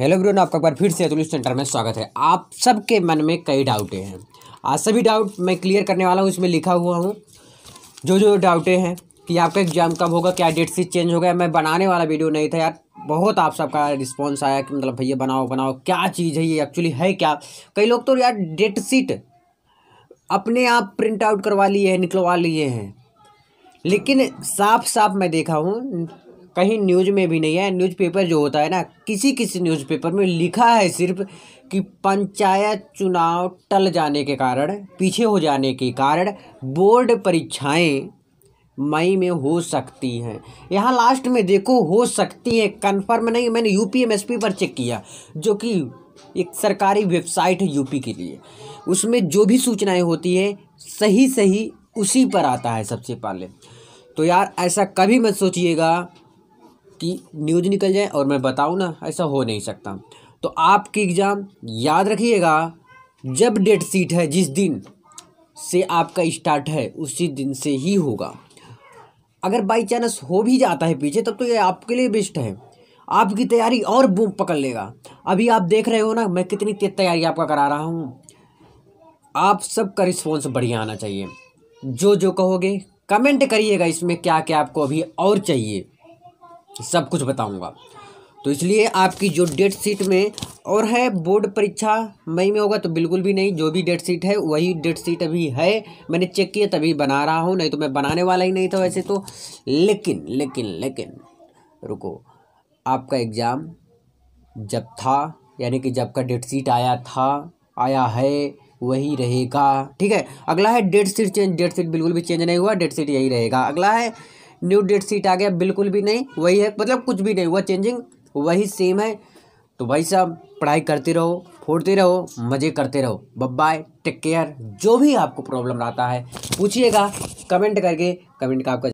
hello brown आपका एक बार फिर से अतुल सेंटर में स्वागत है आप सबके मन में कई डाउटें हैं आज सभी डाउट मैं क्लियर करने वाला हूँ इसमें लिखा हुआ हूँ जो जो डाउटें हैं कि आपका एग्ज़ाम कब होगा क्या डेट शीट चेंज हो गया मैं बनाने वाला वीडियो नहीं था यार बहुत आप सबका रिस्पॉन्स आया कि मतलब भैया बनाओ बनाओ क्या चीज़ है ये एक्चुअली है क्या कई लोग तो यार डेट शीट अपने आप प्रिंट आउट करवा लिए हैं निकलवा लिए हैं लेकिन साफ साफ मैं देखा हूँ कहीं न्यूज़ में भी नहीं है न्यूज़पेपर जो होता है ना किसी किसी न्यूज़पेपर में लिखा है सिर्फ कि पंचायत चुनाव टल जाने के कारण पीछे हो जाने के कारण बोर्ड परीक्षाएं मई में हो सकती हैं यहाँ लास्ट में देखो हो सकती है कंफर्म नहीं मैंने यू पी पर चेक किया जो कि एक सरकारी वेबसाइट है यूपी के लिए उसमें जो भी सूचनाएं होती है सही सही उसी पर आता है सबसे पहले तो यार ऐसा कभी मत सोचिएगा कि न्यूज़ निकल जाए और मैं बताऊँ ना ऐसा हो नहीं सकता तो आपकी एग्ज़ाम याद रखिएगा जब डेट सीट है जिस दिन से आपका स्टार्ट है उसी दिन से ही होगा अगर बाई चांस हो भी जाता है पीछे तब तो ये आपके लिए बेस्ट है आपकी तैयारी और बूम पकड़ लेगा अभी आप देख रहे हो ना मैं कितनी तेज तैयारी आपका करा रहा हूँ आप सबका रिस्पॉन्स बढ़िया आना चाहिए जो जो कहोगे कमेंट करिएगा इसमें क्या क्या आपको अभी और चाहिए सब कुछ बताऊंगा तो इसलिए आपकी जो डेट शीट में और है बोर्ड परीक्षा मई में होगा तो बिल्कुल भी नहीं जो भी डेट शीट है वही डेट शीट अभी है मैंने चेक किया तभी बना रहा हूँ नहीं तो मैं बनाने वाला ही नहीं था वैसे तो लेकिन लेकिन लेकिन रुको आपका एग्ज़ाम जब था यानी कि जब का डेट शीट आया था आया है वही रहेगा ठीक है अगला है date sheet change date sheet बिल्कुल भी चेंज नहीं हुआ डेट शीट यही रहेगा अगला है न्यू डेट सीट आ गया बिल्कुल भी नहीं वही है मतलब कुछ भी नहीं हुआ चेंजिंग वही सेम है तो भाई साहब पढ़ाई करते रहो फोड़ते रहो मज़े करते रहो बाय टेक केयर जो भी आपको प्रॉब्लम आता है पूछिएगा कमेंट करके कमेंट का आपका